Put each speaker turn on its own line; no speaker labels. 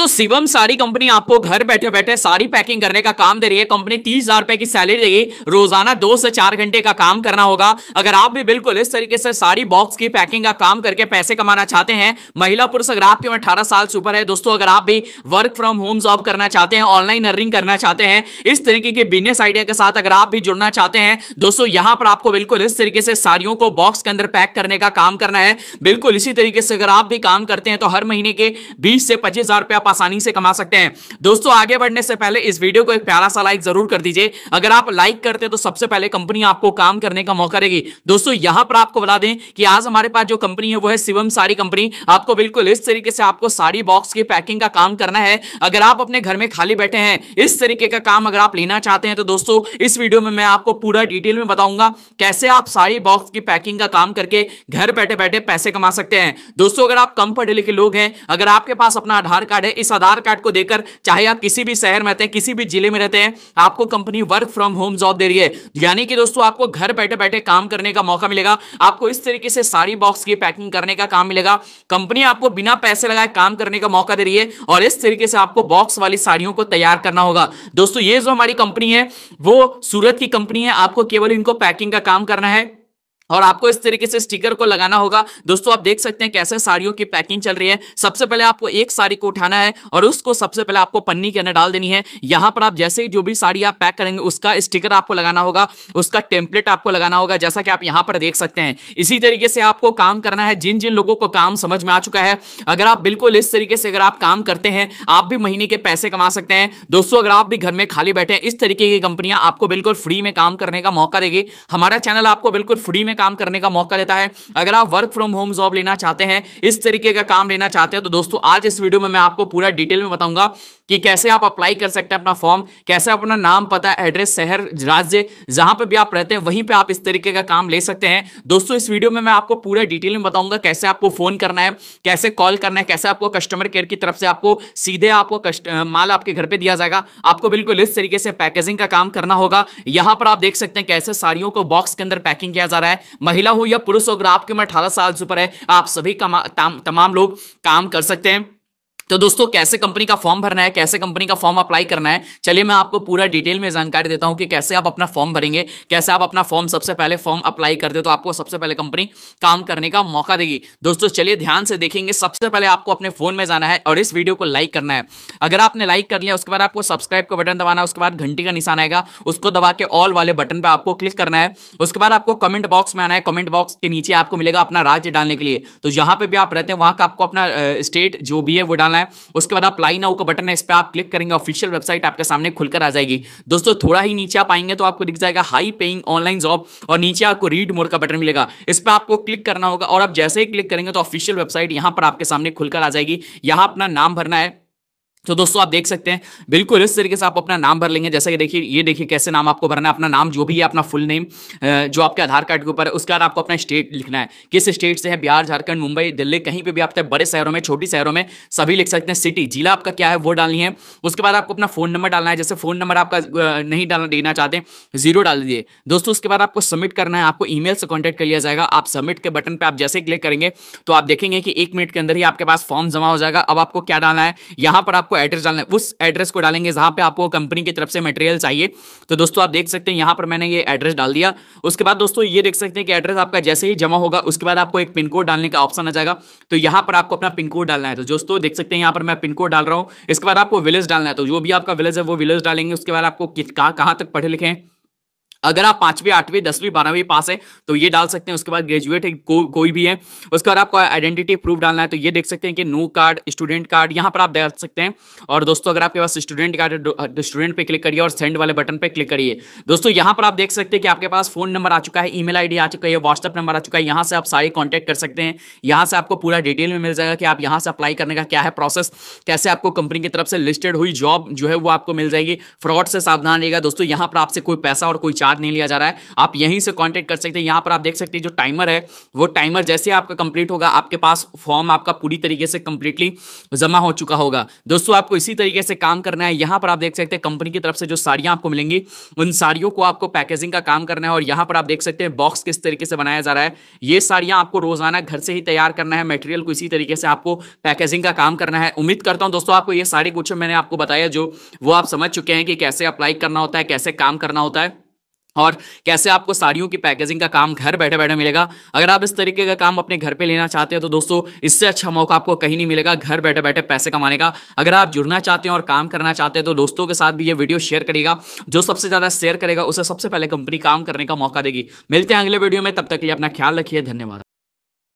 तो शिवम सारी कंपनी आपको घर बैठे बैठे सारी पैकिंग करने का काम दे रही है कंपनी तीस हजार रुपए की सैलरी देगी रोजाना दो से चार घंटे का काम करना होगा अगर आप भी बिल्कुल इस तरीके से सारी बॉक्स की पैकिंग का काम करके पैसे कमाना चाहते हैं महिला पुरुष अगर आपके अठारह साल से ऊपर है दोस्तों अगर आप भी वर्क फ्रॉम होम जॉब करना चाहते हैं ऑनलाइन अर्निंग करना चाहते हैं इस तरीके के बिजनेस आइडिया के साथ अगर आप भी जुड़ना चाहते हैं दोस्तों यहां पर आपको बिल्कुल इस तरीके से साड़ियों को बॉक्स के अंदर पैक करने का काम करना है बिल्कुल इसी तरीके से अगर आप भी काम करते हैं तो हर महीने के बीस से पच्चीस हजार आसानी से कमा सकते हैं दोस्तों आगे बढ़ने से पहले इस वीडियो को एक प्यारा सा लाइक जरूर कर दीजिए अगर आप लाइक करते तो सबसे पहले कंपनी आपको काम करने का मौका देगी दोस्तों यहां पर आपको बता दें कि आज हमारे पास जो कंपनी है वो है शिवम साड़ी कंपनी आपको बिल्कुल इस तरीके से आपको साड़ी बॉक्स की पैकिंग का काम करना है अगर आप अपने घर में खाली बैठे हैं इस तरीके का काम अगर आप लेना चाहते हैं तो दोस्तों इस वीडियो में मैं आपको पूरा डिटेल में बताऊंगा कैसे आप साड़ी बॉक्स की पैकिंग का काम करके घर बैठे बैठे पैसे कमा सकते हैं दोस्तों अगर आप कम पढ़े लिखे लोग हैं अगर आपके पास अपना आधार कार्ड है इस आधार कार्ड को देकर चाहे आप किसी भी शहर में रहते हैं किसी भी जिले में रहते हैं आपको company work from home job दे रही है यानी कि दोस्तों आपको घर बैठे बैठे काम करने का मौका मिलेगा आपको इस तरीके से सारी बॉक्स की पैकिंग करने का काम मिलेगा कंपनी आपको बिना पैसे लगाए काम करने का मौका दे रही है और इस तरीके से आपको बॉक्स वाली साड़ियों को तैयार करना होगा दोस्तों ये जो हमारी कंपनी है वो सूरत की कंपनी है आपको केवल इनको पैकिंग का काम करना है और आपको इस तरीके से स्टिकर को लगाना होगा दोस्तों आप देख सकते हैं कैसे साड़ियों की पैकिंग चल रही है सबसे पहले आपको एक साड़ी को उठाना है और उसको सबसे पहले आपको पन्नी के अंदर डाल देनी है यहाँ पर आप जैसे ही जो भी साड़ी आप पैक करेंगे उसका स्टिकर आपको लगाना होगा उसका टेम्पलेट आपको लगाना होगा जैसा कि आप यहाँ पर देख सकते हैं इसी तरीके से आपको काम करना है जिन जिन लोगों को काम समझ में आ चुका है अगर आप बिल्कुल इस तरीके से अगर आप काम करते हैं आप भी महीने के पैसे कमा सकते हैं दोस्तों अगर आप भी घर में खाली बैठे हैं इस तरीके की कंपनियां आपको बिल्कुल फ्री में काम करने का मौका देगी हमारा चैनल आपको बिल्कुल फ्री में काम करने का मौका देता है अगर आप वर्क फ्रॉम होम जॉब लेना चाहते हैं इस तरीके का काम लेना चाहते हैं तो दोस्तों आज इस वीडियो में मैं आपको पूरा डिटेल में बताऊंगा कि कैसे आप अप्लाई कर सकते हैं अपना फॉर्म कैसे अपना नाम पता एड्रेस शहर राज्य जहां पर भी आप रहते हैं वहीं पर आप इस तरीके का काम ले सकते हैं दोस्तों इस वीडियो में मैं आपको पूरा डिटेल में बताऊंगा कैसे आपको फोन करना है कैसे कॉल करना है कैसे आपको कस्टमर केयर की तरफ से आपको सीधे आपको माल आपके घर पर दिया जाएगा आपको बिल्कुल इस तरीके से पैकेजिंग का काम करना होगा यहां पर आप देख सकते हैं कैसे साड़ियों को बॉक्स के अंदर पैकिंग किया जा रहा है महिला हो या पुरुष हो अगर आपकी उम्र अठारह साल से ऊपर है आप सभी तमाम लोग काम कर सकते हैं तो दोस्तों कैसे कंपनी का फॉर्म भरना है कैसे कंपनी का फॉर्म अप्लाई करना है चलिए मैं आपको पूरा डिटेल में जानकारी देता हूं कि कैसे आप अपना फॉर्म भरेंगे कैसे आप अपना फॉर्म सबसे पहले फॉर्म अप्लाई कर दे तो आपको सबसे पहले कंपनी काम करने का मौका देगी दोस्तों चलिए ध्यान से देखेंगे सबसे पहले आपको अपने फोन में जाना है और इस वीडियो को लाइक करना है अगर आपने लाइक कर लिया उसके बाद आपको सब्सक्राइब का बटन दबाना उसके बाद घंटी का निशान आएगा उसको दबा के ऑल वाले बटन पर आपको क्लिक करना है उसके बाद आपको कमेंट बॉक्स में आना है कमेंट बॉक्स के नीचे आपको मिलेगा अपना राज्य डालने के लिए तो जहां पर भी आप रहते हैं वहां का आपको अपना स्टेट जो भी है वो डालना करना है उसके बाद आप नाउ का बटन है इस पर आप क्लिक करेंगे ऑफिशियल वेबसाइट आपके सामने खुलकर आ जाएगी दोस्तों थोड़ा ही नीचे आप आएंगे तो आपको दिख जाएगा हाई पेइंग ऑनलाइन जॉब और नीचे आपको रीड मोर का बटन मिलेगा इस पर आपको क्लिक करना होगा और आप जैसे ही क्लिक करेंगे तो ऑफिशियल वेबसाइट यहां पर आपके सामने खुलकर आ जाएगी यहां अपना नाम भरना है तो दोस्तों आप देख सकते हैं बिल्कुल इस तरीके से आप अपना नाम भर लेंगे जैसा कि देखिए ये देखिए कैसे नाम आपको भरना है अपना नाम जो भी है अपना फुल नेम जो आपके आधार कार्ड के ऊपर है उसके बाद आपको अपना स्टेट लिखना है किस स्टेट से है बिहार झारखंड मुंबई दिल्ली कहीं पे भी आप बड़े शहरों में छोटी शहरों में सभी लिख सकते हैं सिटी जिला आपका क्या है वो डालनी है उसके बाद आपको अपना फोन नंबर डालना है जैसे फोन नंबर आपका नहीं डालना देना चाहते हैं जीरो डाल दीजिए दोस्तों उसके बाद आपको सबमिट करना है आपको ई से कॉन्टैक्ट कर लिया जाएगा आप सबमिट के बटन पर आप जैसे क्लिक करेंगे तो आप देखेंगे कि एक मिनट के अंदर ही आपके पास फॉर्म जमा हो जाएगा अब आपको क्या डालना है यहाँ पर आप आपको एड्रेस डालना है उस एड्रेस को डालेंगे जहां पे आपको कंपनी की तरफ से मटेरियल चाहिए तो दोस्तों आप देख सकते हैं यहां पर मैंने ये एड्रेस डाल दिया उसके बाद दोस्तों ये देख सकते हैं कि एड्रेस आपका जैसे ही जमा होगा उसके बाद आपको एक पिन कोड डालने का ऑप्शन आ जाएगा तो यहां पर आपको अपना पिन कोड डालना है तो दोस्तों देख सकते हैं यहां पर मैं पिन कोड डाल रहा हूँ इसके बाद आपको विलेज डालना है तो जो भी आपका विलेज है वो विलेज डालेंगे उसके बाद आपको कहाँ तक पढ़े लिखे हैं अगर आप पांचवी आठवीं दसवीं बारहवीं पास है तो ये डाल सकते हैं उसके बाद ग्रेजुएट को, कोई भी है उसके बाद आपको आइडेंटिटी प्रूफ डालना है तो ये देख सकते हैं कि नो कार्ड स्टूडेंट कार्ड यहाँ पर आप डाल सकते हैं और दोस्तों अगर आपके पास स्टूडेंट कार्ड स्टूडेंट पे क्लिक करिए और सेंड वाले बटन पर क्लिक करिए दोस्तों यहाँ पर आप देख सकते हैं कि आपके पास फोन नंबर आ चुका है ई मेल आ चुका है व्हाट्सअप नंबर आ चुका है यहाँ से आप सारे कॉन्टैक्ट कर सकते हैं यहाँ से आपको पूरा डिटेल में मिल जाएगा कि आप यहाँ से अप्लाई करने का क्या है प्रोसेस कैसे आपको कंपनी की तरफ से लिस्टेड हुई जॉब जो है वो आपको मिल जाएगी फ्रॉड से सावधान रहेगा दोस्तों यहाँ पर आपसे कोई पैसा और कोई चार्ज चार्ज नहीं लिया जा रहा है आप यहीं से कॉन्टेक्ट कर सकते हैं यहाँ पर आप देख सकते हैं जो टाइमर है वो टाइमर जैसे आपका कंप्लीट होगा आपके पास फॉर्म आपका पूरी तरीके से कंप्लीटली जमा हो चुका होगा दोस्तों आपको इसी तरीके से काम करना है यहाँ पर आप देख सकते हैं कंपनी की तरफ से जो साड़ियाँ आपको मिलेंगी उन साड़ियों को आपको पैकेजिंग का काम करना है और यहाँ पर आप देख सकते हैं बॉक्स किस तरीके से बनाया जा रहा है ये साड़ियाँ आपको रोजाना घर से ही तैयार करना है मटेरियल को इसी तरीके से आपको पैकेजिंग का काम करना है उम्मीद करता हूँ दोस्तों आपको ये सारे कुछ मैंने आपको बताया जो वो आप समझ चुके हैं कि कैसे अप्लाई करना होता है कैसे काम करना होता है और कैसे आपको साड़ियों की पैकेजिंग का काम घर बैठे बैठे मिलेगा अगर आप इस तरीके का काम अपने घर पे लेना चाहते हैं तो दोस्तों इससे अच्छा मौका आपको कहीं नहीं मिलेगा घर बैठे बैठे पैसे कमाने का अगर आप जुड़ना चाहते हैं और काम करना चाहते हैं तो दोस्तों के साथ भी ये वीडियो शेयर करेगा जो सबसे ज़्यादा शेयर करेगा उसे सबसे पहले कंपनी काम करने का मौका देगी मिलते हैं अगले वीडियो में तब तक लिए अपना ख्याल रखिए धन्यवाद